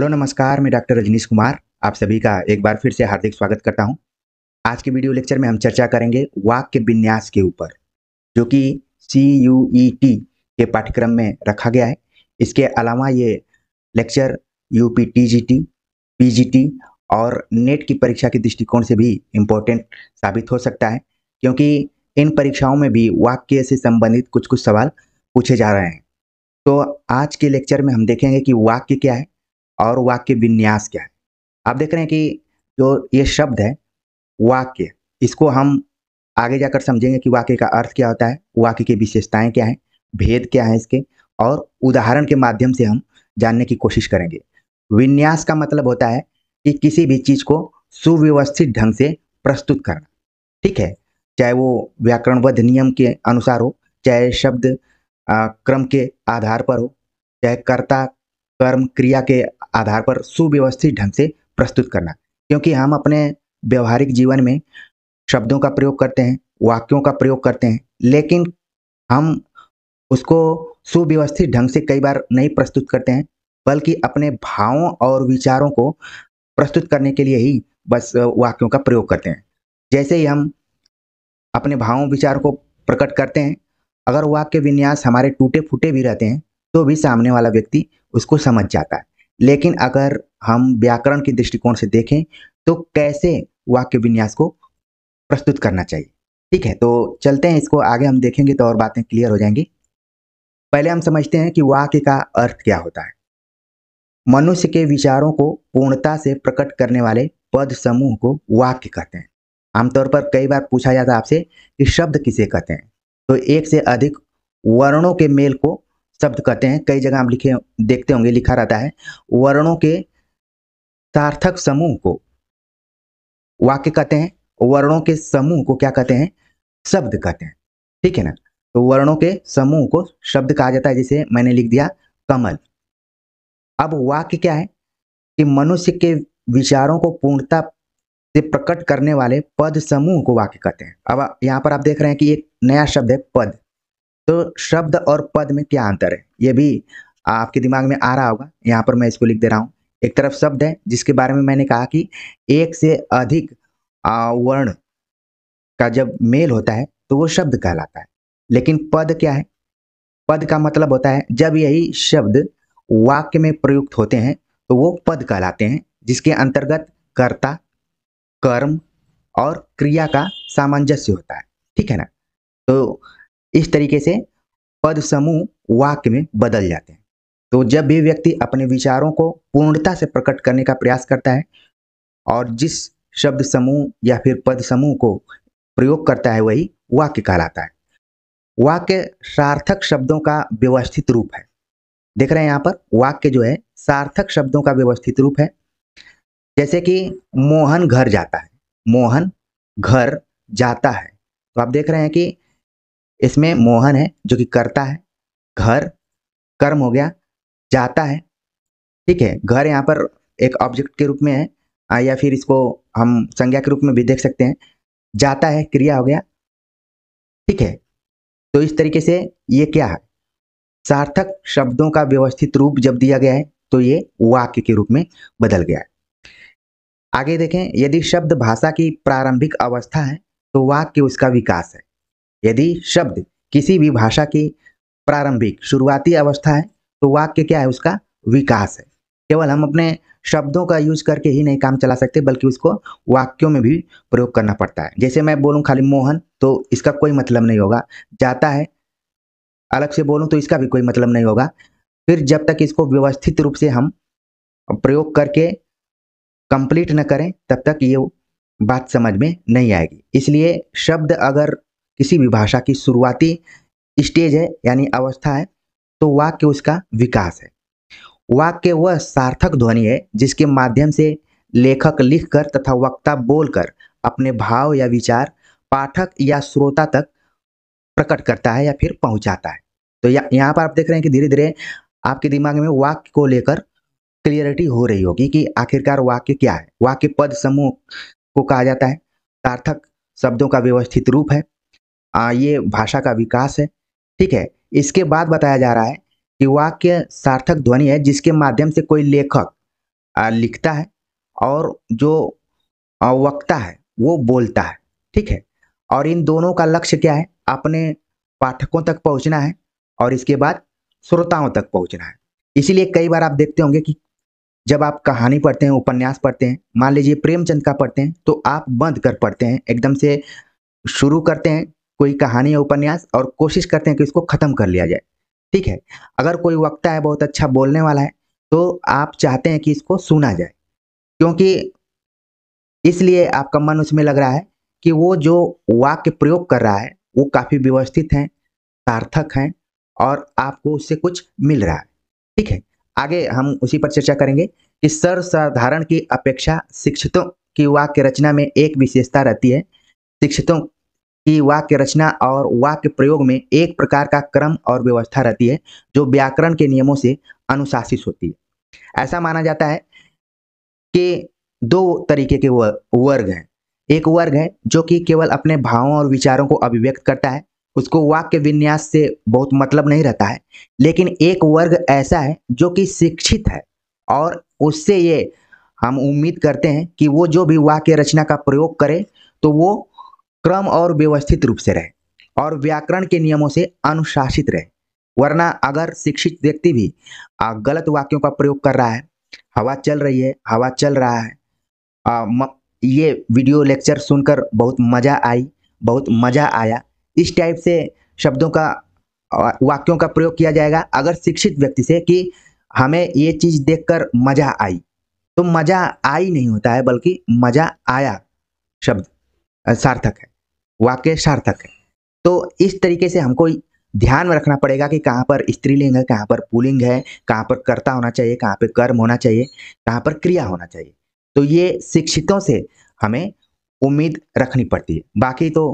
hello नमस्कार मैं doctor Rajneesh Kumar आप सभी का एक बार फिर से हार्दिक स्वागत करता हूं आज के वीडियो लेक्चर में हम चर्चा करेंगे वाक्य विन्यास के ऊपर जो कि सी यू ई टी के पाठ्यक्रम में रखा गया है इसके अलावा ये lecture U P T G T P G T और नेट की परीक्षा के दृष्टिकोण से भी इम्पोर्टेंट साबित हो सकता है क्योंकि इन परीक्षाओं में भी वाक्य से संबंधित कुछ कुछ सवाल पूछे जा रहे हैं तो आज के लेक्चर में हम देखेंगे कि वाक्य क्या है और वाक्य विन्यास क्या है आप देख रहे हैं कि जो ये शब्द है वाक्य इसको हम आगे जाकर समझेंगे कि वाक्य का अर्थ क्या होता है वाक्य की विशेषताएं क्या हैं भेद क्या है इसके और उदाहरण के माध्यम से हम जानने की कोशिश करेंगे विन्यास का मतलब होता है कि किसी भी चीज़ को सुव्यवस्थित ढंग से प्रस्तुत करना ठीक है चाहे वो व्याकरणबद्ध नियम के अनुसार हो चाहे शब्द आ, क्रम के आधार पर हो चाहे कर्ता कर्म क्रिया के आधार पर सुव्यवस्थित ढंग से प्रस्तुत करना क्योंकि हम अपने व्यवहारिक जीवन में शब्दों का प्रयोग करते हैं वाक्यों का प्रयोग करते हैं लेकिन हम उसको सुव्यवस्थित ढंग से कई बार नहीं प्रस्तुत करते हैं बल्कि अपने भावों और विचारों को प्रस्तुत करने के लिए ही बस वाक्यों का प्रयोग करते हैं जैसे ही हम अपने भावों विचारों को प्रकट करते हैं अगर वाक्य विन्यास हमारे टूटे फूटे भी रहते हैं तो भी सामने वाला व्यक्ति उसको समझ जाता है लेकिन अगर हम व्याकरण के दृष्टिकोण से देखें तो कैसे वाक्य विन्यास को प्रस्तुत करना चाहिए ठीक है तो चलते हैं इसको आगे हम देखेंगे तो और बातें क्लियर हो जाएंगी पहले हम समझते हैं कि वाक्य का अर्थ क्या होता है मनुष्य के विचारों को पूर्णता से प्रकट करने वाले पद समूह को वाक्य कहते हैं आमतौर पर कई बार पूछा जाता है आपसे कि शब्द किसे कहते हैं तो एक से अधिक वर्णों के मेल को शब्द कहते हैं कई जगह हम लिखे देखते होंगे लिखा रहता है वर्णों के सार्थक समूह को वाक्य कहते हैं वर्णों के समूह को क्या कहते हैं शब्द कहते हैं ठीक है ना तो वर्णों के समूह को शब्द कहा जाता है जिसे मैंने लिख दिया कमल अब वाक्य क्या है कि मनुष्य के विचारों को पूर्णता से प्रकट करने वाले पद समूह को वाक्य कहते हैं अब यहां पर आप देख रहे हैं कि एक नया शब्द है पद तो शब्द और पद में क्या अंतर है ये भी आपके दिमाग में आ रहा होगा यहाँ पर मैं इसको लिख दे रहा हूँ एक तरफ शब्द है जिसके बारे में मैंने कहा कि एक से अधिक वर्ण का जब मेल होता है तो वो शब्द कहलाता है लेकिन पद क्या है पद का मतलब होता है जब यही शब्द वाक्य में प्रयुक्त होते हैं तो वो पद कहलाते हैं जिसके अंतर्गत कर्ता कर्म और क्रिया का सामंजस्य होता है ठीक है ना तो इस तरीके से पद समूह वाक्य में बदल जाते हैं तो जब भी व्यक्ति अपने विचारों को पूर्णता से प्रकट करने का प्रयास करता है और जिस शब्द समूह या फिर पद समूह को प्रयोग करता है वही वाक्य कहलाता है वाक्य सार्थक शब्दों का व्यवस्थित रूप है देख रहे हैं यहाँ पर वाक्य जो है सार्थक शब्दों का व्यवस्थित रूप है जैसे कि मोहन घर जाता है मोहन घर जाता है तो आप देख रहे हैं कि इसमें मोहन है जो कि करता है घर कर्म हो गया जाता है ठीक है घर यहाँ पर एक ऑब्जेक्ट के रूप में है आ, या फिर इसको हम संज्ञा के रूप में भी देख सकते हैं जाता है क्रिया हो गया ठीक है तो इस तरीके से ये क्या है सार्थक शब्दों का व्यवस्थित रूप जब दिया गया है तो ये वाक्य के रूप में बदल गया है आगे देखें यदि शब्द भाषा की प्रारंभिक अवस्था है तो वाक्य उसका विकास है यदि शब्द किसी भी भाषा की प्रारंभिक शुरुआती अवस्था है तो वाक्य क्या है उसका विकास है केवल हम अपने शब्दों का यूज करके ही नहीं काम चला सकते बल्कि उसको वाक्यों में भी प्रयोग करना पड़ता है जैसे मैं बोलूँ खाली मोहन तो इसका कोई मतलब नहीं होगा जाता है अलग से बोलूँ तो इसका भी कोई मतलब नहीं होगा फिर जब तक इसको व्यवस्थित रूप से हम प्रयोग करके कंप्लीट न करें तब तक ये बात समझ में नहीं आएगी इसलिए शब्द अगर किसी भी भाषा की शुरुआती स्टेज है यानी अवस्था है तो वाक्य उसका विकास है वाक्य वह सार्थक ध्वनि है जिसके माध्यम से लेखक लिखकर तथा वक्ता बोलकर अपने भाव या विचार पाठक या श्रोता तक प्रकट करता है या फिर पहुंचाता है तो यहाँ पर आप देख रहे हैं कि धीरे धीरे आपके दिमाग में वाक्य को लेकर क्लियरिटी हो रही होगी कि आखिरकार वाक्य क्या है वाक्य पद समूह को कहा जाता है सार्थक शब्दों का व्यवस्थित रूप है ये भाषा का विकास है ठीक है इसके बाद बताया जा रहा है कि वाक्य सार्थक ध्वनि है जिसके माध्यम से कोई लेखक लिखता है और जो वक्ता है वो बोलता है ठीक है और इन दोनों का लक्ष्य क्या है अपने पाठकों तक पहुंचना है और इसके बाद श्रोताओं तक पहुंचना है इसीलिए कई बार आप देखते होंगे कि जब आप कहानी पढ़ते हैं उपन्यास पढ़ते हैं मान लीजिए प्रेमचंद का पढ़ते हैं तो आप बंद कर पढ़ते हैं एकदम से शुरू करते हैं कोई कहानी या उपन्यास और कोशिश करते हैं कि इसको ख़त्म कर लिया जाए ठीक है अगर कोई वक्ता है बहुत अच्छा बोलने वाला है तो आप चाहते हैं कि इसको सुना जाए क्योंकि इसलिए आपका मन उसमें लग रहा है कि वो जो वाक्य प्रयोग कर रहा है वो काफ़ी व्यवस्थित हैं सार्थक हैं और आपको उससे कुछ मिल रहा है ठीक है आगे हम उसी पर चर्चा करेंगे कि सर्वसाधारण की अपेक्षा शिक्षितों की वाक्य रचना में एक विशेषता रहती है शिक्षितों कि वाक्य रचना और वाक्य प्रयोग में एक प्रकार का क्रम और व्यवस्था रहती है जो व्याकरण के नियमों से अनुशासित होती है ऐसा माना जाता है कि दो तरीके के वर्ग हैं एक वर्ग है जो कि केवल अपने भावों और विचारों को अभिव्यक्त करता है उसको वाक्य विन्यास से बहुत मतलब नहीं रहता है लेकिन एक वर्ग ऐसा है जो कि शिक्षित है और उससे ये हम उम्मीद करते हैं कि वो जो भी वाक्य रचना का प्रयोग करे तो वो क्रम और व्यवस्थित रूप से रहे और व्याकरण के नियमों से अनुशासित रहे वरना अगर शिक्षित व्यक्ति भी गलत वाक्यों का प्रयोग कर रहा है हवा चल रही है हवा चल रहा है आ, म, ये वीडियो लेक्चर सुनकर बहुत मज़ा आई बहुत मज़ा आया इस टाइप से शब्दों का वाक्यों का प्रयोग किया जाएगा अगर शिक्षित व्यक्ति से कि हमें ये चीज़ देखकर मज़ा आई तो मज़ा आई नहीं होता है बल्कि मज़ा आया शब्द सार्थक है वाक्य सार्थक है तो इस तरीके से हमको ध्यान में रखना पड़ेगा कि कहाँ पर स्त्रीलिंग है कहाँ पर पुलिंग है कहाँ पर कर्ता होना चाहिए कहाँ पर कर्म होना चाहिए कहाँ पर क्रिया होना चाहिए तो ये शिक्षितों से हमें उम्मीद रखनी पड़ती है बाकी तो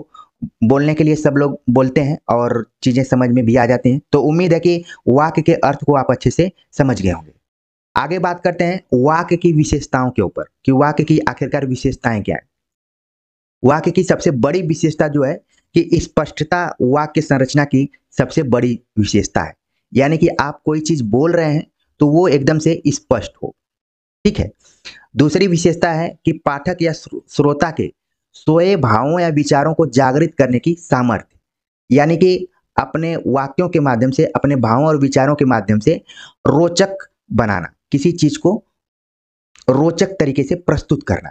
बोलने के लिए सब लोग बोलते हैं और चीज़ें समझ में भी आ जाती हैं तो उम्मीद है कि वाक्य के अर्थ को आप अच्छे से समझ गए होंगे आगे बात करते हैं वाक्य की विशेषताओं के ऊपर कि वाक्य की आखिरकार विशेषताएं क्या है वाक्य की सबसे बड़ी विशेषता जो है कि स्पष्टता वाक्य संरचना की सबसे बड़ी विशेषता है यानी कि आप कोई चीज बोल रहे हैं तो वो एकदम से स्पष्ट हो ठीक है दूसरी विशेषता है कि पाठक या श्रोता के सोए भावों या विचारों को जागृत करने की सामर्थ्य यानी कि अपने वाक्यों के माध्यम से अपने भावों और विचारों के माध्यम से रोचक बनाना किसी चीज को रोचक तरीके से प्रस्तुत करना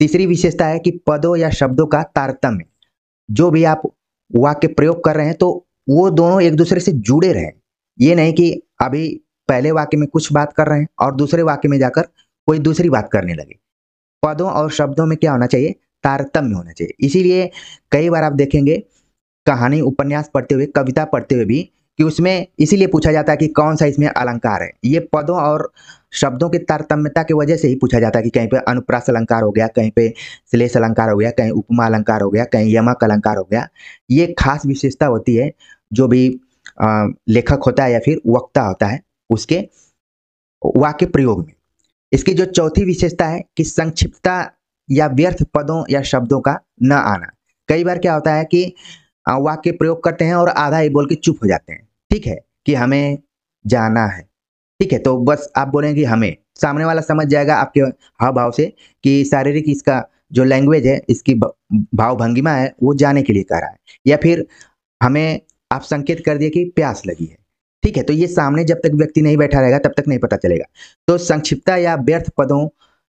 तीसरी विशेषता है कि पदों या शब्दों का तारतम्य जो भी आप वाक्य प्रयोग कर रहे हैं तो वो दोनों एक दूसरे से जुड़े रहे ये नहीं कि अभी पहले वाक्य में कुछ बात कर रहे हैं और दूसरे वाक्य में जाकर कोई दूसरी बात करने लगे पदों और शब्दों में क्या होना चाहिए तारतम्य होना चाहिए इसीलिए कई बार आप देखेंगे कहानी उपन्यास पढ़ते हुए कविता पढ़ते हुए भी कि उसमें इसीलिए पूछा जाता है कि कौन सा इसमें अलंकार है ये पदों और शब्दों की तारतम्यता की वजह से ही पूछा जाता है कि कहीं पे अनुप्रास अलंकार हो गया कहीं पे श्लेष अलंकार हो गया कहीं उपमा अलंकार हो गया कहीं यमक अलंकार हो गया ये खास विशेषता होती है जो भी लेखक होता है या फिर वक्ता होता है उसके वाक्य प्रयोग में इसकी जो चौथी विशेषता है कि संक्षिप्तता या व्यर्थ पदों या शब्दों का न आना कई बार क्या होता है कि वाक्य प्रयोग करते हैं और आधा ही बोल के चुप हो जाते हैं ठीक है कि हमें जाना है ठीक है तो बस आप बोलेंगे हमें सामने वाला समझ जाएगा आपके हाव भाव से कि शारीरिक इसका जो लैंग्वेज है इसकी भाव भंगिमा है वो जाने के लिए कह रहा है या फिर हमें आप संकेत कर दिए कि प्यास लगी है ठीक है तो ये सामने जब तक व्यक्ति नहीं बैठा रहेगा तब तक नहीं पता चलेगा तो संक्षिप्ता या व्यर्थ पदों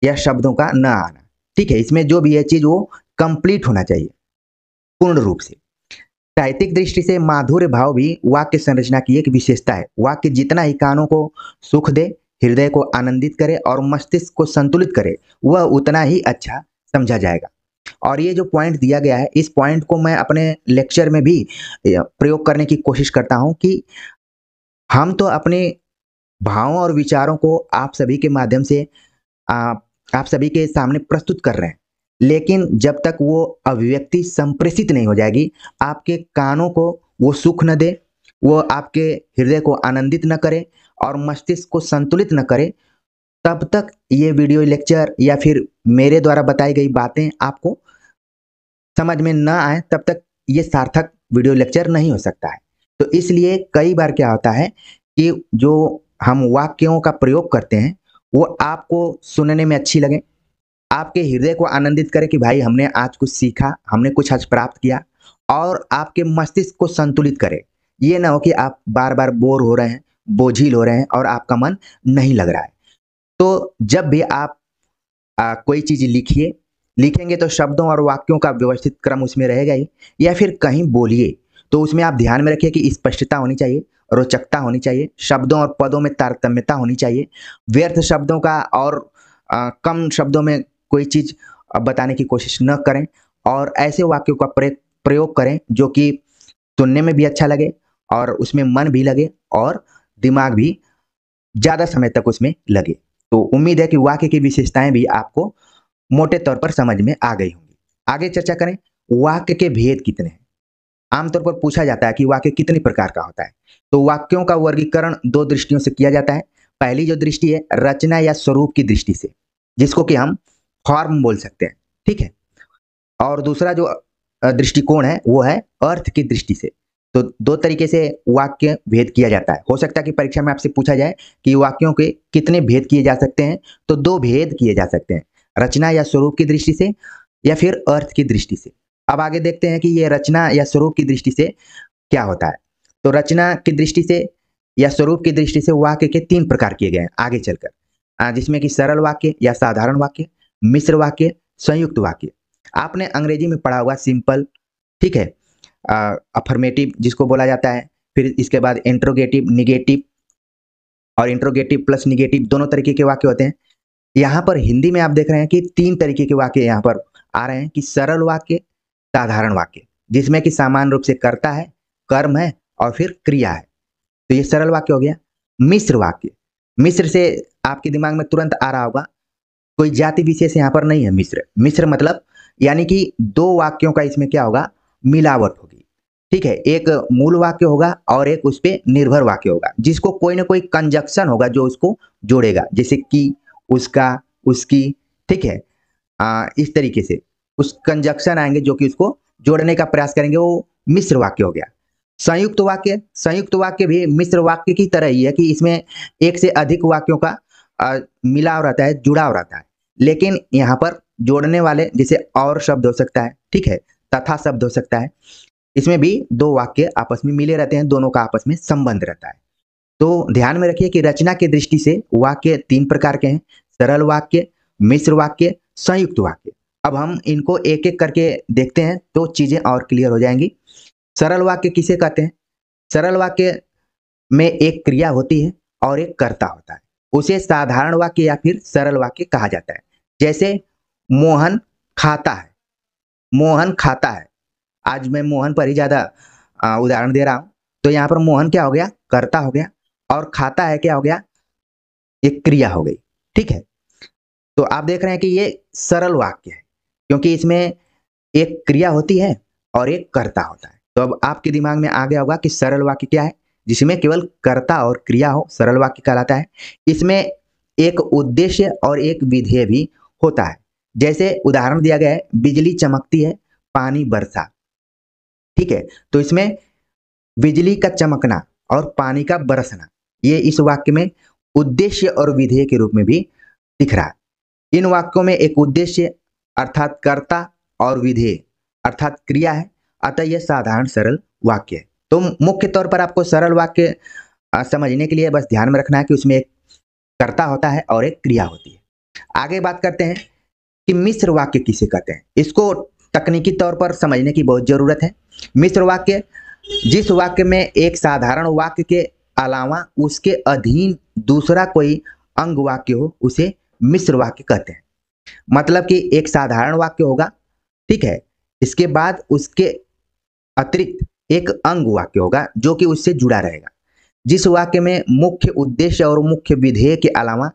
या शब्दों का न आना ठीक है इसमें जो भी है चीज़ वो कंप्लीट होना चाहिए पूर्ण रूप से साहित्यिक दृष्टि से माधुर्य भाव भी वाक्य संरचना की एक विशेषता है वाक्य जितना ही कानों को सुख दे हृदय को आनंदित करे और मस्तिष्क को संतुलित करे वह उतना ही अच्छा समझा जाएगा और ये जो पॉइंट दिया गया है इस पॉइंट को मैं अपने लेक्चर में भी प्रयोग करने की कोशिश करता हूँ कि हम तो अपने भावों और विचारों को आप सभी के माध्यम से आप, सभी के सामने प्रस्तुत कर रहे हैं लेकिन जब तक वो अभिव्यक्ति संप्रेषित नहीं हो जाएगी आपके कानों को वो सुख न दे वो आपके हृदय को आनंदित न करे और मस्तिष्क को संतुलित न करे तब तक ये वीडियो लेक्चर या फिर मेरे द्वारा बताई गई बातें आपको समझ में न आए तब तक ये सार्थक वीडियो लेक्चर नहीं हो सकता है तो इसलिए कई बार क्या होता है कि जो हम वाक्यों का प्रयोग करते हैं वो आपको सुनने में अच्छी लगे आपके हृदय को आनंदित करे कि भाई हमने आज कुछ सीखा हमने कुछ आज प्राप्त किया और आपके मस्तिष्क को संतुलित करे ये ना हो कि आप बार बार बोर हो रहे हैं बोझिल हो रहे हैं और आपका मन नहीं लग रहा है तो जब भी आप आ, कोई चीज़ लिखिए लिखेंगे तो शब्दों और वाक्यों का व्यवस्थित क्रम उसमें रहेगा ही या फिर कहीं बोलिए तो उसमें आप ध्यान में रखिए कि स्पष्टता होनी चाहिए रोचकता होनी चाहिए शब्दों और पदों में तारतम्यता होनी चाहिए व्यर्थ शब्दों का और आ, कम शब्दों में कोई चीज़ बताने की कोशिश न करें और ऐसे वाक्यों का प्रयोग करें जो कि सुनने में भी अच्छा लगे और उसमें मन भी लगे और दिमाग भी ज़्यादा समय तक उसमें लगे तो उम्मीद है कि वाक्य की विशेषताएं भी आपको मोटे तौर पर समझ में आ गई होंगी आगे चर्चा करें वाक्य के भेद कितने हैं आमतौर पर पूछा जाता है कि वाक्य कितने प्रकार का होता है तो वाक्यों का वर्गीकरण दो दृष्टियों से किया जाता है पहली जो दृष्टि है रचना या स्वरूप की दृष्टि से जिसको कि हम फॉर्म बोल सकते हैं ठीक है और दूसरा जो दृष्टिकोण है वो है अर्थ की दृष्टि से तो दो तरीके से वाक्य भेद किया जाता है हो सकता है कि परीक्षा में आपसे पूछा जाए कि वाक्यों के कितने भेद किए जा सकते हैं तो दो भेद किए जा सकते हैं रचना या स्वरूप की दृष्टि से या फिर अर्थ की दृष्टि से अब आगे देखते हैं कि ये रचना या स्वरूप की दृष्टि से क्या होता है तो रचना की दृष्टि से या स्वरूप की दृष्टि से वाक्य के तीन प्रकार किए गए हैं आगे चलकर जिसमें कि सरल वाक्य या साधारण वाक्य मिश्र वाक्य संयुक्त वाक्य आपने अंग्रेजी में पढ़ा होगा सिंपल ठीक है अफर्मेटिव जिसको बोला जाता है फिर इसके बाद इंट्रोगेटिव निगेटिव और इंट्रोगेटिव प्लस निगेटिव दोनों तरीके के वाक्य होते हैं यहाँ पर हिंदी में आप देख रहे हैं कि तीन तरीके के वाक्य यहाँ पर आ रहे हैं कि सरल वाक्य साधारण वाक्य जिसमें कि सामान्य रूप से करता है कर्म है और फिर क्रिया है तो ये सरल वाक्य हो गया मिश्र वाक्य मिश्र से आपके दिमाग में तुरंत आ रहा होगा कोई जाति विशेष यहाँ पर नहीं है मिश्र मिश्र मतलब यानी कि दो वाक्यों का इसमें क्या होगा मिलावट होगी ठीक है एक मूल वाक्य होगा और एक उस पर निर्भर वाक्य होगा जिसको कोई ना कोई कंजक्शन होगा जो उसको जोड़ेगा जैसे कि उसका उसकी ठीक है आ, इस तरीके से उस कंजक्शन आएंगे जो कि उसको जोड़ने का प्रयास करेंगे वो मिश्र वाक्य हो गया संयुक्त वाक्य संयुक्त वाक्य भी मिश्र वाक्य की तरह ही है कि इसमें एक से अधिक वाक्यों का मिलाव रहता है जुड़ाव रहता है लेकिन यहाँ पर जोड़ने वाले जैसे और शब्द हो सकता है ठीक है तथा शब्द हो सकता है इसमें भी दो वाक्य आपस में मिले रहते हैं दोनों का आपस में संबंध रहता है तो ध्यान में रखिए कि रचना की दृष्टि से वाक्य तीन प्रकार के हैं सरल वाक्य मिश्र वाक्य संयुक्त वाक्य अब हम इनको एक एक करके देखते हैं तो चीज़ें और क्लियर हो जाएंगी सरल वाक्य किसे कहते हैं सरल वाक्य में एक क्रिया होती है और एक कर्ता होता है उसे साधारण वाक्य या फिर सरल वाक्य कहा जाता है जैसे मोहन खाता है मोहन खाता है आज मैं मोहन पर ही ज़्यादा उदाहरण दे रहा हूं तो यहाँ पर मोहन क्या हो गया करता हो गया और खाता है क्या हो गया एक क्रिया हो गई ठीक है तो आप देख रहे हैं कि ये सरल वाक्य है क्योंकि इसमें एक क्रिया होती है और एक कर्ता होता है तो अब आपके दिमाग में आ गया होगा कि सरल वाक्य क्या है जिसमें केवल कर्ता और क्रिया हो सरल वाक्य कहलाता है इसमें एक उद्देश्य और एक विधेय भी होता है जैसे उदाहरण दिया गया है बिजली चमकती है पानी बरसा ठीक है तो इसमें बिजली का चमकना और पानी का बरसना ये इस वाक्य में उद्देश्य और विधेय के रूप में भी दिख रहा है इन वाक्यों में एक उद्देश्य अर्थात कर्ता और विधेय अर्थात क्रिया है अतः यह साधारण सरल वाक्य है तो मुख्य तौर पर आपको सरल वाक्य समझने के लिए बस ध्यान में रखना है कि उसमें एक कर्ता होता है और एक क्रिया होती है आगे बात करते हैं कि मिश्र वाक्य किसे कहते हैं इसको तकनीकी तौर पर समझने की बहुत ज़रूरत है मिश्र वाक्य जिस वाक्य में एक साधारण वाक्य के अलावा उसके अधीन दूसरा कोई अंग वाक्य हो उसे मिश्र वाक्य कहते हैं मतलब कि एक साधारण वाक्य होगा ठीक है इसके बाद उसके अतिरिक्त एक अंग वाक्य होगा जो कि उससे जुड़ा रहेगा जिस वाक्य में मुख्य उद्देश्य और मुख्य विधेय के अलावा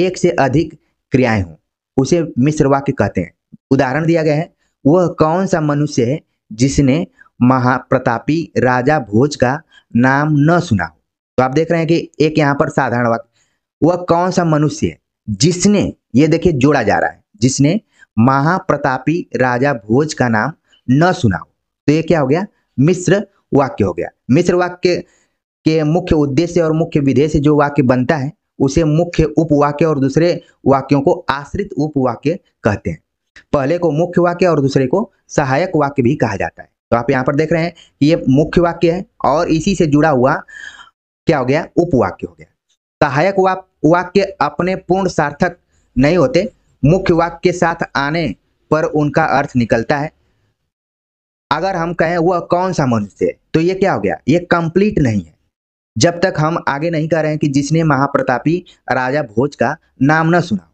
एक से अधिक क्रियाएं हों उसे मिश्र वाक्य कहते हैं उदाहरण दिया गया है वह कौन सा मनुष्य है जिसने महाप्रतापी राजा भोज का नाम न सुना हो तो आप देख रहे हैं कि एक यहाँ पर साधारण वाक्य वह कौन सा मनुष्य है जिसने ये देखिए जोड़ा जा रहा है जिसने महाप्रतापी राजा भोज का नाम न सुना हो तो ये क्या हो गया मिश्र वाक्य हो गया मिश्र वाक्य के मुख्य उद्देश्य और मुख्य विधेय से जो वाक्य बनता है उसे मुख्य उपवाक्य और दूसरे वाक्यों को आश्रित उपवाक्य कहते हैं पहले को मुख्य वाक्य और दूसरे को सहायक वाक्य भी कहा जाता है तो आप यहाँ पर देख रहे हैं कि ये मुख्य वाक्य है और इसी से जुड़ा हुआ क्या हो गया उपवाक्य हो गया सहायक वाक्य अपने पूर्ण सार्थक नहीं होते मुख्य वाक्य के साथ आने पर उनका अर्थ निकलता है अगर हम कहें वह कौन सा मनुष्य तो ये क्या हो गया ये कंप्लीट नहीं है जब तक हम आगे नहीं कह रहे हैं कि जिसने महाप्रतापी राजा भोज का नाम न सुना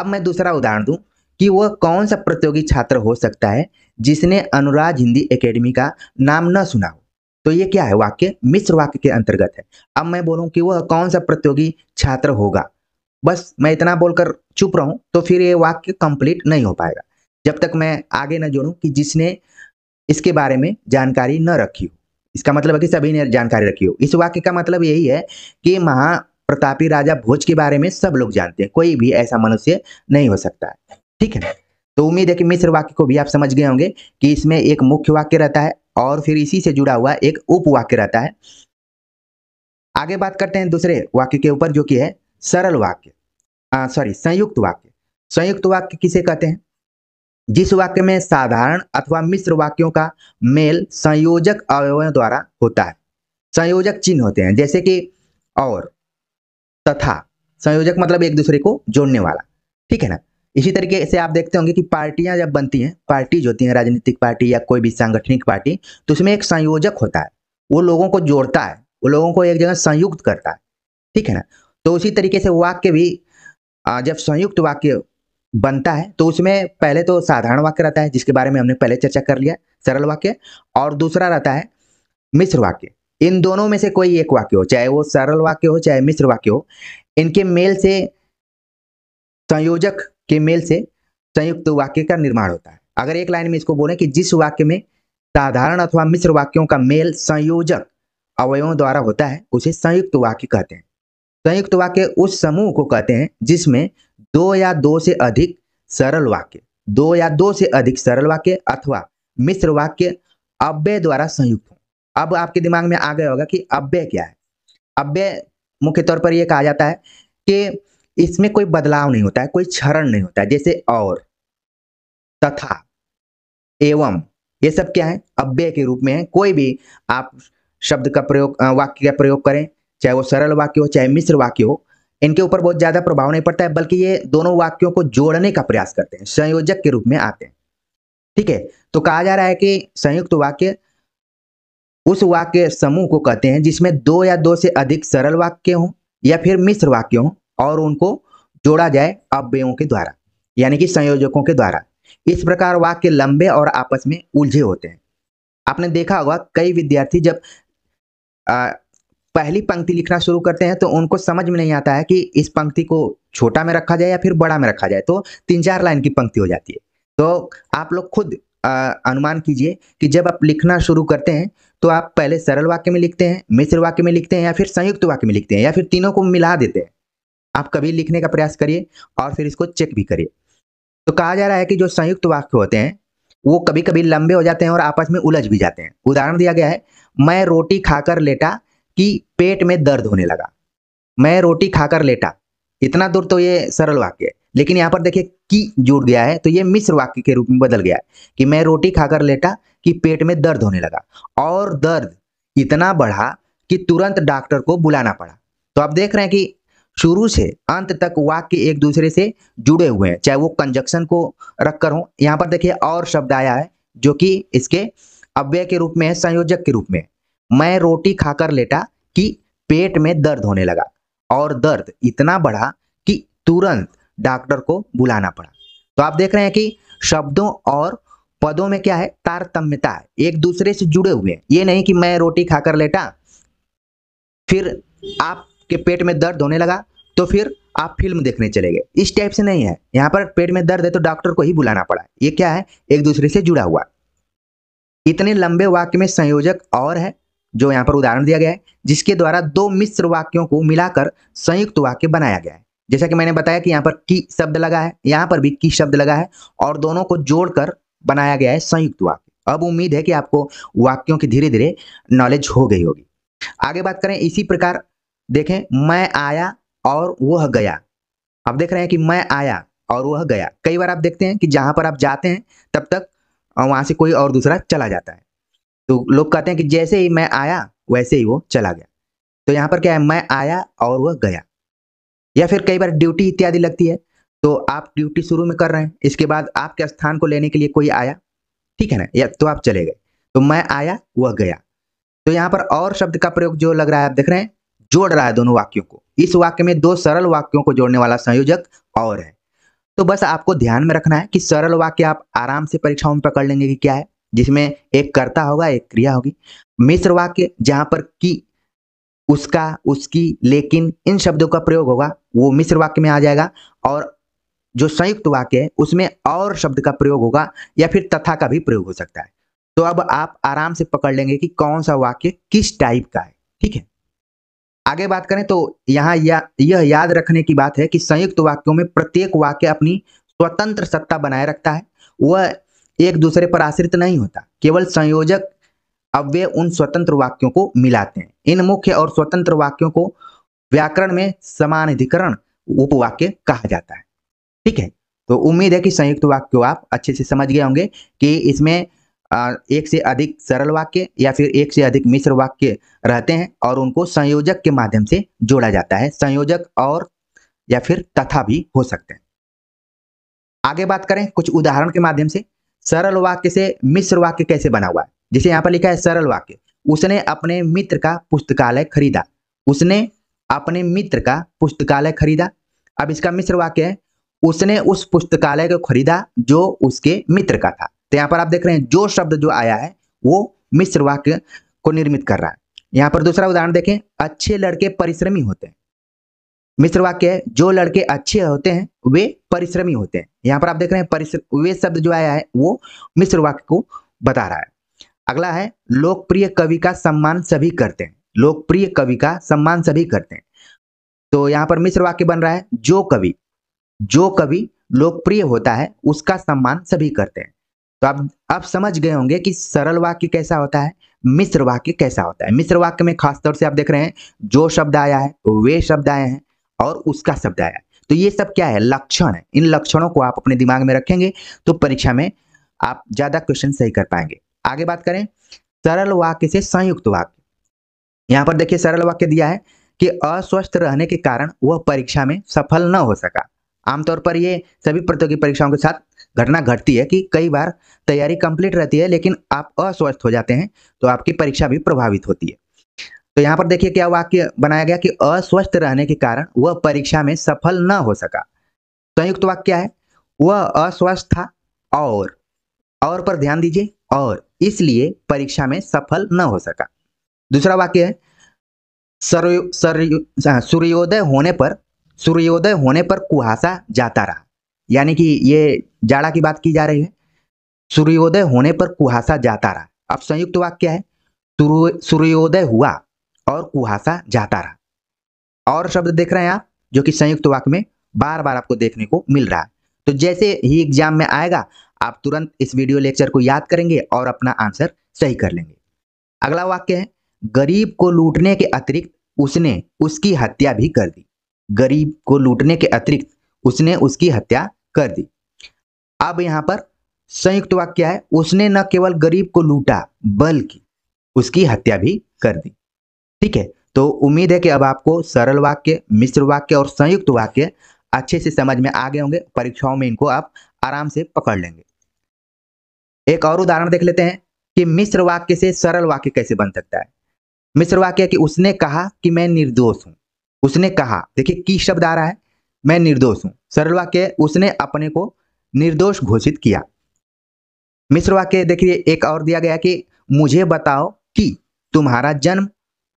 अब मैं दूसरा उदाहरण दूं कि वह कौन सा प्रतियोगी छात्र हो सकता है जिसने अनुराग हिंदी एकेडमी का नाम न सुना हो तो ये क्या है वाक्य मिश्र वाक्य के अंतर्गत है अब मैं बोलूँ कि वह कौन सा प्रतियोगी छात्र होगा बस मैं इतना बोलकर चुप रहूँ तो फिर ये वाक्य कंप्लीट नहीं हो पाएगा जब तक मैं आगे न जोड़ूँ कि जिसने इसके बारे में जानकारी न रखी हो इसका मतलब है कि सभी ने जानकारी रखी हो इस वाक्य का मतलब यही है कि महा प्रतापी राजा भोज के बारे में सब लोग जानते हैं कोई भी ऐसा मनुष्य नहीं हो सकता है ठीक है तो उम्मीद है कि मिश्र वाक्य को भी आप समझ गए होंगे कि इसमें एक मुख्य वाक्य रहता है और फिर इसी से जुड़ा हुआ एक उप वाक्य रहता है आगे बात करते हैं दूसरे वाक्य के ऊपर जो कि है सरल वाक्य सॉरी संयुक्त वाक्य संयुक्त वाक्य किसे कहते हैं जिस वाक्य में साधारण अथवा मिश्र वाक्यों का मेल संयोजक अवयव द्वारा होता है संयोजक चिन्ह होते हैं जैसे कि और तथा संयोजक मतलब एक दूसरे को जोड़ने वाला ठीक है ना इसी तरीके से आप देखते होंगे कि पार्टियां जब बनती हैं पार्टीज होती हैं राजनीतिक पार्टी या कोई भी सांगठनिक पार्टी तो उसमें एक संयोजक होता है वो लोगों को जोड़ता है वो लोगों को एक जगह संयुक्त करता है ठीक है ना तो उसी तरीके से वाक्य भी जब संयुक्त वाक्य बनता है तो उसमें पहले तो साधारण वाक्य रहता है जिसके बारे में हमने पहले चर्चा कर लिया सरल वाक्य और दूसरा रहता है मिश्र वाक्य इन दोनों में से कोई एक वाक्य हो चाहे वो सरल वाक्य हो चाहे मिश्र वाक्य हो इनके मेल से संयोजक के मेल से संयुक्त वाक्य का निर्माण होता है अगर एक लाइन में इसको बोले कि जिस वाक्य में साधारण अथवा मिश्र वाक्यों का मेल संयोजक अवयवों द्वारा होता है उसे संयुक्त वाक्य कहते हैं संयुक्त वाक्य उस समूह को कहते हैं जिसमें दो या दो से अधिक सरल वाक्य दो या दो से अधिक सरल वाक्य अथवा मिश्र वाक्य अव्य द्वारा संयुक्त हो अब आपके दिमाग में आ गया होगा कि अव्यय क्या है अव्यय मुख्य तौर पर यह कहा जाता है कि इसमें कोई बदलाव नहीं होता है कोई क्षरण नहीं होता है जैसे और तथा एवं ये सब क्या है अव्यय के रूप में है कोई भी आप शब्द का प्रयोग वाक्य का प्रयोग करें चाहे वो सरल वाक्य हो चाहे मिश्र वाक्य हो इनके ऊपर बहुत ज्यादा प्रभाव नहीं पड़ता है बल्कि ये दोनों वाक्यों को जोड़ने का प्रयास करते हैं संयोजक के रूप में आते हैं ठीक है तो कहा जा रहा है कि संयुक्त वाक्य उस वाक्य समूह को कहते हैं जिसमें दो या दो से अधिक सरल वाक्य हों या फिर मिश्र वाक्य हों और उनको जोड़ा जाए अव्ययों के द्वारा यानी कि संयोजकों के द्वारा इस प्रकार वाक्य लंबे और आपस में उलझे होते हैं आपने देखा होगा कई विद्यार्थी जब पहली पंक्ति लिखना शुरू करते हैं तो उनको समझ में नहीं आता है कि इस पंक्ति को छोटा में रखा जाए या फिर बड़ा में रखा जाए तो तीन चार लाइन की पंक्ति हो जाती है तो आप लोग खुद आ, अनुमान कीजिए कि जब आप लिखना शुरू करते हैं तो आप पहले सरल वाक्य में लिखते हैं मिश्र वाक्य में लिखते हैं या फिर संयुक्त वाक्य में लिखते हैं या फिर तीनों को मिला देते हैं आप कभी लिखने का प्रयास करिए और फिर इसको चेक भी करिए तो कहा जा रहा है कि जो संयुक्त वाक्य होते हैं वो कभी कभी लंबे हो जाते हैं और आपस में उलझ भी जाते हैं उदाहरण दिया गया है मैं रोटी खाकर लेटा कि पेट में दर्द होने लगा मैं रोटी खाकर लेटा इतना दूर तो ये सरल वाक्य है लेकिन यहाँ पर देखिए कि जुड़ गया है तो ये मिश्र वाक्य के रूप में बदल गया है कि मैं रोटी खाकर लेटा कि पेट में दर्द होने लगा और दर्द इतना बढ़ा कि तुरंत डॉक्टर को बुलाना पड़ा तो आप देख रहे हैं कि शुरू से अंत तक वाक्य एक दूसरे से जुड़े हुए हैं चाहे वो कंजक्शन को रखकर हो यहाँ पर देखिए और शब्द आया है जो कि इसके अव्यय के रूप में है संयोजक के रूप में मैं रोटी खाकर लेटा कि पेट में दर्द होने लगा और दर्द इतना बढ़ा कि तुरंत डॉक्टर को बुलाना पड़ा तो आप देख रहे हैं कि शब्दों और पदों में क्या है तारतम्यता एक दूसरे से जुड़े हुए हैं ये नहीं कि मैं रोटी खाकर लेटा फिर आपके पेट में दर्द होने लगा तो फिर आप फिल्म देखने चले गए इस टाइप से नहीं है यहाँ पर पेट में दर्द है तो डॉक्टर को ही बुलाना पड़ा ये क्या है एक दूसरे से जुड़ा हुआ इतने लंबे वाक्य में संयोजक और है जो यहाँ पर उदाहरण दिया गया है जिसके द्वारा दो मिश्र वाक्यों को मिलाकर संयुक्त वाक्य बनाया गया है जैसा कि मैंने बताया कि यहाँ पर की शब्द लगा है यहाँ पर भी की शब्द लगा है और दोनों को जोड़कर बनाया गया है संयुक्त वाक्य अब उम्मीद है कि आपको वाक्यों की धीरे धीरे नॉलेज हो गई होगी आगे बात करें इसी प्रकार देखें मैं आया और वह गया आप देख रहे हैं कि मैं आया और वह गया कई बार आप देखते हैं कि जहां पर आप जाते हैं तब तक वहां से कोई और दूसरा चला जाता है तो लोग कहते हैं कि जैसे ही मैं आया वैसे ही वो चला गया तो यहाँ पर क्या है मैं आया और वह गया या फिर कई बार ड्यूटी इत्यादि लगती है तो आप ड्यूटी शुरू में कर रहे हैं इसके बाद आपके स्थान को लेने के लिए कोई आया ठीक है ना या तो आप चले गए तो मैं आया वह गया तो यहाँ पर और शब्द का प्रयोग जो लग रहा है आप देख रहे हैं जोड़ रहा है दोनों वाक्यों को इस वाक्य में दो सरल वाक्यों को जोड़ने वाला संयोजक और है तो बस आपको ध्यान में रखना है कि सरल वाक्य आप आराम से परीक्षाओं में पकड़ लेंगे कि क्या है जिसमें एक कर्ता होगा एक क्रिया होगी मिश्र वाक्य जहां पर की उसका उसकी लेकिन इन शब्दों का प्रयोग होगा वो मिश्र वाक्य में आ जाएगा और जो संयुक्त वाक्य है उसमें और शब्द का प्रयोग होगा या फिर तथा का भी प्रयोग हो सकता है तो अब आप आराम से पकड़ लेंगे कि कौन सा वाक्य किस टाइप का है ठीक है आगे बात करें तो यहाँ या, यह याद रखने की बात है कि संयुक्त वाक्यों में प्रत्येक वाक्य अपनी स्वतंत्र सत्ता बनाए रखता है वह एक दूसरे पर आश्रित नहीं होता केवल संयोजक अव्यय उन स्वतंत्र वाक्यों को मिलाते हैं इन मुख्य और स्वतंत्र वाक्यों को व्याकरण में समान अधिकरण उपवाक्य कहा जाता है ठीक है तो उम्मीद है कि संयुक्त वाक्य आप अच्छे से समझ गए होंगे कि इसमें एक से अधिक सरल वाक्य या फिर एक से अधिक मिश्र वाक्य रहते हैं और उनको संयोजक के माध्यम से जोड़ा जाता है संयोजक और या फिर तथा भी हो सकते हैं आगे बात करें कुछ उदाहरण के माध्यम से सरल वाक्य से मिश्र वाक्य कैसे बना हुआ है जैसे यहाँ पर लिखा है सरल वाक्य उसने अपने मित्र का पुस्तकालय खरीदा उसने अपने मित्र का पुस्तकालय खरीदा अब इसका मिश्र वाक्य है उसने उस पुस्तकालय को खरीदा जो उसके मित्र का था तो यहाँ पर आप देख रहे हैं जो शब्द जो आया है वो मिश्र वाक्य को निर्मित कर रहा है यहाँ पर दूसरा उदाहरण देखें अच्छे लड़के परिश्रमी होते हैं मिश्र वाक्य है जो लड़के अच्छे होते हैं वे परिश्रमी होते हैं यहाँ पर आप देख रहे हैं परिश्रम वे शब्द जो आया है वो मिश्र वाक्य को बता रहा है अगला है लोकप्रिय कवि का सम्मान सभी करते हैं लोकप्रिय कवि का सम्मान सभी करते हैं तो यहाँ पर मिश्र वाक्य बन रहा है जो कवि जो कवि लोकप्रिय होता है उसका सम्मान सभी करते हैं तो आप आप समझ गए होंगे कि सरल वाक्य कैसा होता है मिश्र वाक्य कैसा होता है मिश्र वाक्य में खासतौर से आप देख रहे हैं जो शब्द आया है वे शब्द आए हैं और उसका शब्द आया तो ये सब क्या है लक्षण है इन लक्षणों को आप अपने दिमाग में रखेंगे तो परीक्षा में आप ज़्यादा क्वेश्चन सही कर पाएंगे आगे बात करें सरल वाक्य से संयुक्त वाक्य यहां पर देखिए सरल वाक्य दिया है कि अस्वस्थ रहने के कारण वह परीक्षा में सफल न हो सका आमतौर पर ये सभी प्रतियोगी परीक्षाओं के साथ घटना घटती है कि कई बार तैयारी कंप्लीट रहती है लेकिन आप अस्वस्थ हो जाते हैं तो आपकी परीक्षा भी प्रभावित होती है तो यहाँ पर देखिए क्या वाक्य बनाया गया कि अस्वस्थ रहने के कारण वह परीक्षा में सफल न हो सका संयुक्त तो वाक्य है वह अस्वस्थ था और और पर ध्यान दीजिए और इसलिए परीक्षा में सफल न हो सका दूसरा वाक्य है सूर्योदय होने पर सूर्योदय होने पर कुहासा जाता रहा यानी कि ये जाड़ा की बात की जा रही है सूर्योदय होने पर कुहासा जाता रहा अब संयुक्त वाक्य है सूर्योदय हुआ और कुहासा जाता रहा और शब्द देख रहे हैं आप जो कि संयुक्त वाक्य में बार बार आपको देखने को मिल रहा है तो जैसे ही एग्जाम में आएगा आप तुरंत इस वीडियो लेक्चर को याद करेंगे और अपना आंसर सही कर लेंगे अगला वाक्य है गरीब को लूटने के अतिरिक्त उसने उसकी हत्या भी कर दी गरीब को लूटने के अतिरिक्त उसने उसकी हत्या कर दी अब यहां पर संयुक्त वाक्य है उसने न केवल गरीब को लूटा बल्कि उसकी हत्या भी कर दी ठीक है तो उम्मीद है कि अब आपको सरल वाक्य मिश्र वाक्य और संयुक्त वाक्य अच्छे से समझ में आ गए होंगे परीक्षाओं में इनको आप आराम से पकड़ लेंगे एक और उदाहरण देख लेते हैं कि मिश्र वाक्य से सरल वाक्य कैसे बन सकता है मिश्र वाक्य कि उसने कहा कि मैं निर्दोष हूं उसने कहा देखिए की शब्द आ रहा है मैं निर्दोष हूं सरल वाक्य उसने अपने को निर्दोष घोषित किया मिश्र वाक्य देखिए एक और दिया गया कि मुझे बताओ कि तुम्हारा जन्म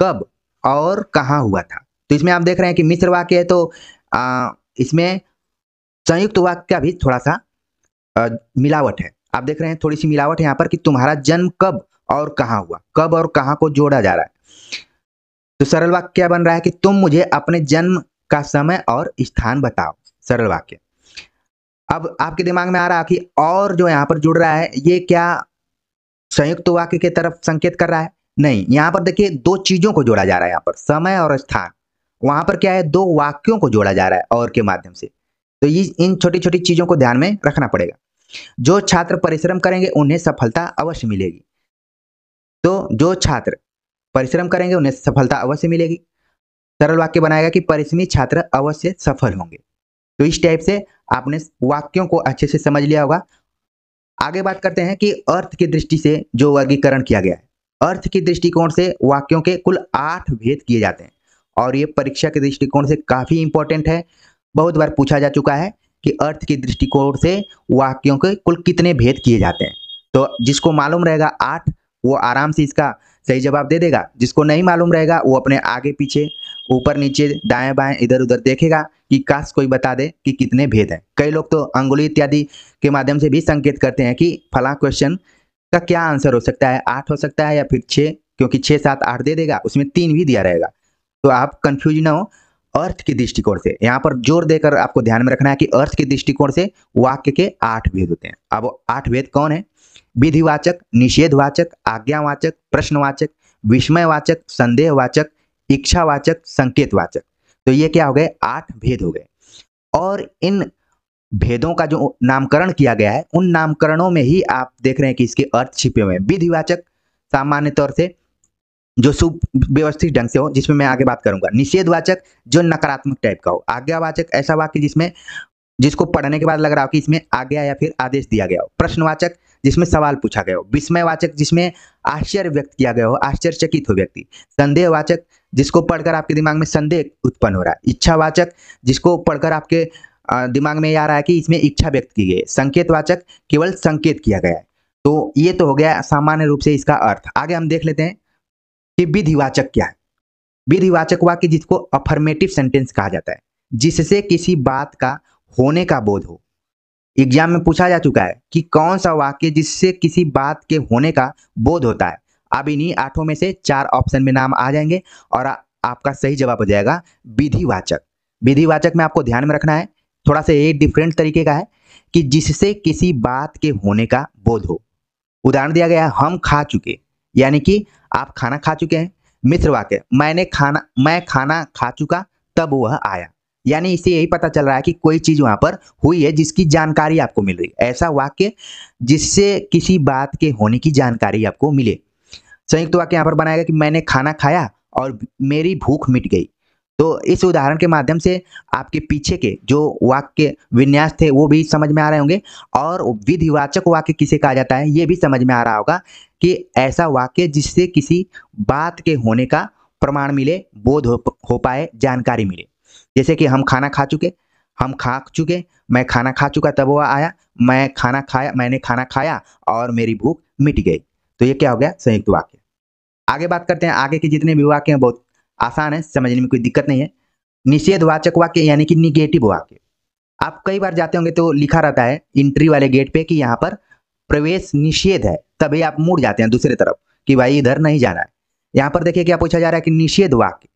कब और कहाँ हुआ था तो इसमें आप देख रहे हैं कि मिश्र वाक्य है तो आ, इसमें संयुक्त वाक्य का भी थोड़ा सा आ, मिलावट है आप देख रहे हैं थोड़ी सी मिलावट यहाँ पर कि तुम्हारा जन्म कब और कहाँ हुआ कब और कहाँ को जोड़ा जा रहा है तो सरल वाक्य क्या बन रहा है कि तुम मुझे अपने जन्म का समय और स्थान बताओ सरल वाक्य अब आपके दिमाग में आ रहा है कि और जो यहाँ पर जुड़ रहा है ये क्या संयुक्त वाक्य के तरफ संकेत कर रहा है नहीं यहाँ पर देखिए दो चीजों को जोड़ा जा रहा है यहाँ पर समय और स्थान वहां पर क्या है दो वाक्यों को जोड़ा जा रहा है और के माध्यम से तो ये इन छोटी छोटी चीजों को ध्यान में रखना पड़ेगा जो छात्र परिश्रम करेंगे उन्हें सफलता अवश्य मिलेगी तो जो छात्र परिश्रम करेंगे उन्हें सफलता अवश्य मिलेगी सरल वाक्य बनाएगा कि परिश्रमी छात्र अवश्य सफल होंगे तो इस टाइप से आपने वाक्यों को अच्छे से समझ लिया होगा आगे बात करते हैं कि अर्थ की दृष्टि से जो वर्गीकरण किया गया है अर्थ के दृष्टिकोण से वाक्यों के कुल आठ भेद किए जाते हैं और ये परीक्षा के दृष्टिकोण से काफ़ी इंपॉर्टेंट है बहुत बार पूछा जा चुका है कि अर्थ के दृष्टिकोण से वाक्यों के कुल कितने भेद किए जाते हैं तो जिसको मालूम रहेगा आठ वो आराम से इसका सही जवाब दे देगा जिसको नहीं मालूम रहेगा वो अपने आगे पीछे ऊपर नीचे दाएं बाएं इधर उधर देखेगा कि काश कोई बता दे कि कितने भेद हैं कई लोग तो अंगुली इत्यादि के माध्यम से भी संकेत करते हैं कि फला क्वेश्चन का क्या आंसर हो सकता है आठ हो सकता है या फिर छः क्योंकि छः सात आठ दे देगा उसमें तीन भी दिया रहेगा तो आप कन्फ्यूज ना हो अर्थ के दृष्टिकोण से यहाँ पर जोर देकर आपको ध्यान में रखना है कि अर्थ के दृष्टिकोण से वाक्य के आठ भेद होते हैं अब आठ भेद कौन है विधिवाचक निषेधवाचक आज्ञावाचक प्रश्नवाचक विस्मयवाचक संदेहवाचक इच्छावाचक संकेतवाचक तो ये क्या हो गए आठ भेद हो गए और इन भेदों का जो नामकरण किया गया है उन नामकरणों में ही आप देख रहे हैं कि इसके अर्थ छिपे हुए हैं विधिवाचक सामान्य तौर से जो सुव्यवस्थित ढंग से हो जिसमें मैं आगे बात करूंगा निषेधवाचक जो नकारात्मक टाइप का हो आज्ञावाचक ऐसा वाक्य जिसमें जिसको पढ़ने के बाद लग रहा हो कि इसमें आज्ञा या फिर आदेश दिया गया हो प्रश्नवाचक जिसमें सवाल पूछा गया हो विस्मयवाचक जिसमें आश्चर्य व्यक्त किया गया हो आश्चर्यचकित हो व्यक्ति संदेहवाचक जिसको पढ़कर आपके दिमाग में संदेह उत्पन्न हो रहा है इच्छावाचक जिसको पढ़कर आपके दिमाग में आ रहा है कि इसमें इच्छा व्यक्त की गई संकेतवाचक केवल संकेत किया गया है तो ये तो हो गया सामान्य रूप से इसका अर्थ आगे हम देख लेते हैं कि विधिवाचक क्या है विधिवाचक वाक्य जिसको अफर्मेटिव सेंटेंस कहा जाता है जिससे किसी बात का होने का बोध हो एग्जाम में पूछा जा चुका है कि कौन सा वाक्य जिससे किसी बात के होने का बोध होता है अब इन्हीं आठों में से चार ऑप्शन में नाम आ जाएंगे और आ, आपका सही जवाब हो जाएगा विधिवाचक विधिवाचक में आपको ध्यान में रखना है थोड़ा सा ये डिफरेंट तरीके का है कि जिससे किसी बात के होने का बोध हो उदाहरण दिया गया है हम खा चुके यानी कि आप खाना खा चुके हैं मित्र वाक्य मैंने खाना मैं खाना खा चुका तब वह आया यानी इससे यही पता चल रहा है कि कोई चीज वहां पर हुई है जिसकी जानकारी आपको मिल रही है ऐसा वाक्य जिससे किसी बात के होने की जानकारी आपको मिले संयुक्त वाक्य यहाँ पर बनाया गया कि मैंने खाना खाया और मेरी भूख मिट गई तो इस उदाहरण के माध्यम से आपके पीछे के जो वाक्य विन्यास थे वो भी समझ में आ रहे होंगे और विधिवाचक वाक्य किसे कहा जाता है ये भी समझ में आ रहा होगा कि ऐसा वाक्य जिससे किसी बात के होने का प्रमाण मिले बोध हो, हो पाए जानकारी मिले जैसे कि हम खाना खा चुके हम खा चुके मैं खाना खा चुका तब वो आया मैं खाना खाया मैंने खाना खाया और मेरी भूख मिट गई तो ये क्या हो गया संयुक्त वाक्य आगे बात करते हैं आगे के जितने भी वाक्य हैं बहुत आसान है समझने में कोई दिक्कत नहीं है निषेधवाचक वाक्य यानी कि निगेटिव वाक्य आप कई बार जाते होंगे तो लिखा रहता है इंट्री वाले गेट पे कि यहाँ पर प्रवेश निषेध है तभी आप मुड़ जाते हैं दूसरे तरफ कि भाई इधर नहीं जाना है यहाँ पर देखिए क्या पूछा जा रहा है कि निषेध वाक्य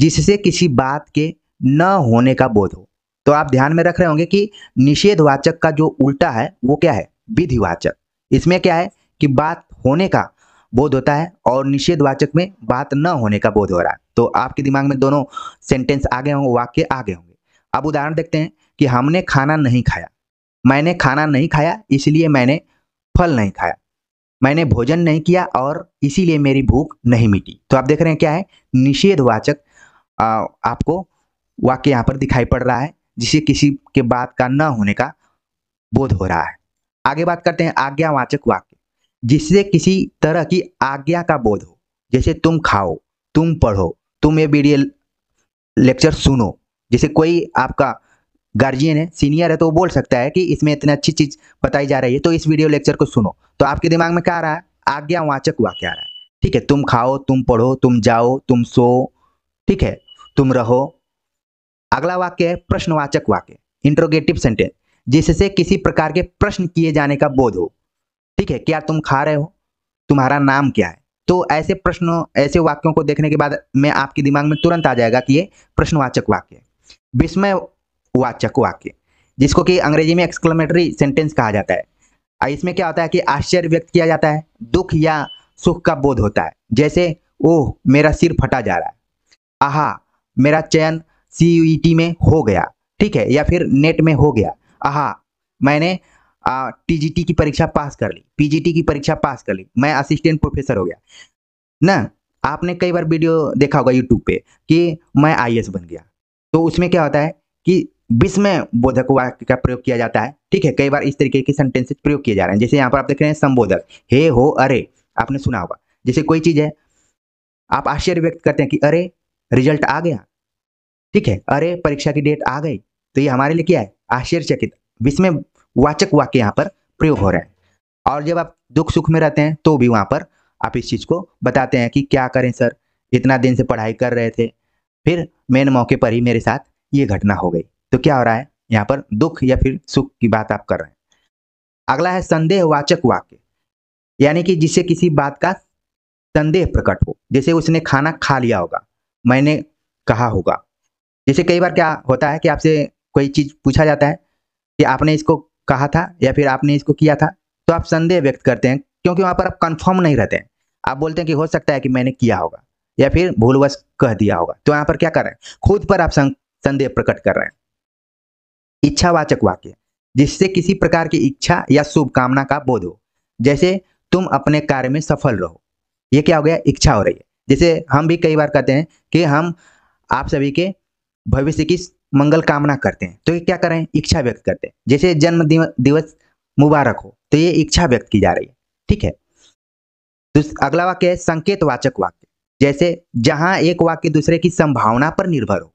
जिससे किसी बात के न होने का बोध हो तो आप ध्यान में रख रहे होंगे कि निषेधवाचक का जो उल्टा है वो क्या है विधिवाचक इसमें क्या है कि बात होने का बोध होता है और निषेधवाचक में बात न होने का बोध हो रहा है तो आपके दिमाग में दोनों सेंटेंस आगे होंगे वाक्य आगे होंगे अब उदाहरण देखते हैं कि हमने खाना नहीं खाया मैंने खाना नहीं खाया इसलिए मैंने फल नहीं खाया मैंने भोजन नहीं किया और इसीलिए मेरी भूख नहीं मिटी तो आप देख रहे हैं क्या है निषेधवाचक आपको वाक्य यहाँ पर दिखाई पड़ रहा है जिसे किसी के बात का न होने का बोध हो रहा है आगे बात करते हैं आज्ञावाचक वाक्य जिससे किसी तरह की आज्ञा का बोध हो जैसे तुम खाओ तुम पढ़ो तुम ये वीडियो लेक्चर सुनो जैसे कोई आपका गार्जियन है सीनियर है तो वो बोल सकता है कि इसमें इतनी अच्छी चीज़ बताई जा रही है तो इस वीडियो लेक्चर को सुनो तो आपके दिमाग में क्या आ रहा है आज्ञावाचक वाक्य आ रहा है ठीक है तुम खाओ तुम पढ़ो तुम जाओ तुम सो ठीक है तुम रहो अगला वाक्य है प्रश्नवाचक वाक्य इंट्रोगेटिव सेंटेंस जिससे किसी प्रकार के प्रश्न किए जाने का बोध हो ठीक है क्या तुम खा रहे हो तुम्हारा नाम क्या है तो ऐसे प्रश्नों ऐसे वाक्यों को देखने के बाद में आपके दिमाग में तुरंत आ जाएगा कि ये प्रश्नवाचक वाक्य विस्मय वाचक वाक्य जिसको कि अंग्रेजी में एक्सक्लेमेटरी सेंटेंस कहा जाता है इसमें क्या होता है कि आश्चर्य व्यक्त किया जाता है दुख या सुख का बोध होता है जैसे ओह मेरा सिर फटा जा रहा है आहा मेरा चयन सी e में हो गया ठीक है या फिर नेट में हो गया आहा मैंने टीजीटी की परीक्षा पास कर ली पीजीटी की परीक्षा पास कर ली मैं असिस्टेंट प्रोफेसर हो गया ना आपने कई बार वीडियो देखा होगा यूट्यूब पे कि मैं आई बन गया तो उसमें क्या होता है कि विस्मय बोधक वाक्य का प्रयोग किया जाता है ठीक है कई बार इस तरीके के सेंटेंसेज प्रयोग किए जा रहे हैं जैसे यहाँ पर आप देख रहे हैं संबोधक हे हो अरे आपने सुना होगा जैसे कोई चीज़ है आप आश्चर्य व्यक्त करते हैं कि अरे रिजल्ट आ गया ठीक है अरे परीक्षा की डेट आ गई तो ये हमारे लिए क्या है आश्चर्यचकित विस्मय वाचक वाक्य यहाँ पर प्रयोग हो रहा है और जब आप दुख सुख में रहते हैं तो भी वहाँ पर आप इस चीज़ को बताते हैं कि क्या करें सर इतना दिन से पढ़ाई कर रहे थे फिर मेन मौके पर ही मेरे साथ ये घटना हो गई तो क्या हो रहा है यहाँ पर दुख या फिर सुख की बात आप कर रहे हैं अगला है संदेह वाचक वाक्य यानी कि जिससे किसी बात का संदेह प्रकट हो जैसे उसने खाना खा लिया होगा मैंने कहा होगा जैसे कई बार क्या होता है कि आपसे कोई चीज़ पूछा जाता है कि आपने इसको कहा था या फिर आपने इसको किया था तो आप संदेह व्यक्त करते हैं क्योंकि वहां पर आप कंफर्म नहीं रहते हैं आप बोलते हैं कि हो सकता है कि मैंने किया होगा या फिर भूलवश कह दिया होगा तो यहाँ पर क्या कर रहे हैं खुद पर आप संदेह प्रकट कर रहे हैं इच्छावाचक वाक्य जिससे किसी प्रकार की इच्छा या शुभकामना का बोध हो जैसे तुम अपने कार्य में सफल रहो ये क्या हो गया इच्छा हो रही है जैसे हम भी कई बार कहते हैं कि हम आप सभी के भविष्य की मंगल कामना करते हैं तो ये क्या करें इच्छा व्यक्त करते हैं जैसे जन्म दिवस मुबारक हो तो ये इच्छा व्यक्त की जा रही है ठीक है तो अगला वाक्य है संकेत वाचक वाक्य जैसे जहां एक वाक्य दूसरे की संभावना पर निर्भर हो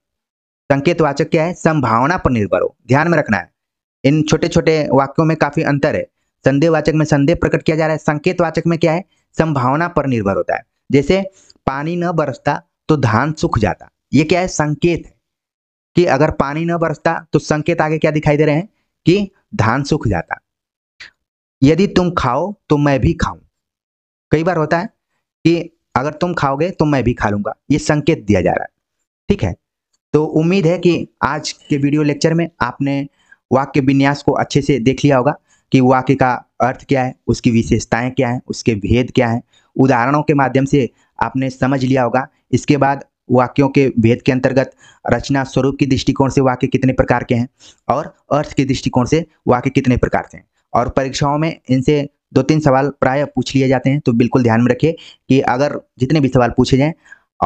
संकेत वाचक क्या है संभावना पर निर्भर हो ध्यान में रखना है इन छोटे छोटे वाक्यों में काफी अंतर है संदेह वाचक में संदेह प्रकट किया जा रहा है संकेत वाचक में क्या है संभावना पर निर्भर होता है जैसे पानी न बरसता तो धान सूख जाता ये क्या है संकेत है कि अगर पानी न बरसता तो संकेत आगे क्या दिखाई दे रहे हैं कि धान सूख जाता यदि तुम खाओ तो मैं भी खाऊं कई बार होता है कि अगर तुम खाओगे तो मैं भी खा लूंगा ये संकेत दिया जा रहा है ठीक है तो उम्मीद है कि आज के वीडियो लेक्चर में आपने वाक्य विन्यास को अच्छे से देख लिया होगा कि वाक्य का अर्थ क्या है उसकी विशेषताएं क्या हैं उसके भेद क्या हैं उदाहरणों के माध्यम से आपने समझ लिया होगा इसके बाद वाक्यों के भेद के अंतर्गत रचना स्वरूप के दृष्टिकोण से वाक्य कितने प्रकार के हैं और अर्थ के दृष्टिकोण से वाक्य कितने प्रकार के हैं और परीक्षाओं में इनसे दो तीन सवाल प्राय पूछ लिए जाते हैं तो बिल्कुल ध्यान में रखिए कि अगर जितने भी सवाल पूछे जाएँ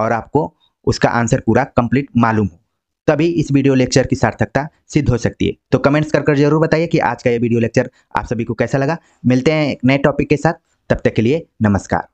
और आपको उसका आंसर पूरा कंप्लीट मालूम हो तभी इस वीडियो लेक्चर की सार्थकता सिद्ध हो सकती है तो कमेंट्स कर कर जरूर बताइए कि आज का ये वीडियो लेक्चर आप सभी को कैसा लगा मिलते हैं एक नए टॉपिक के साथ तब तक के लिए नमस्कार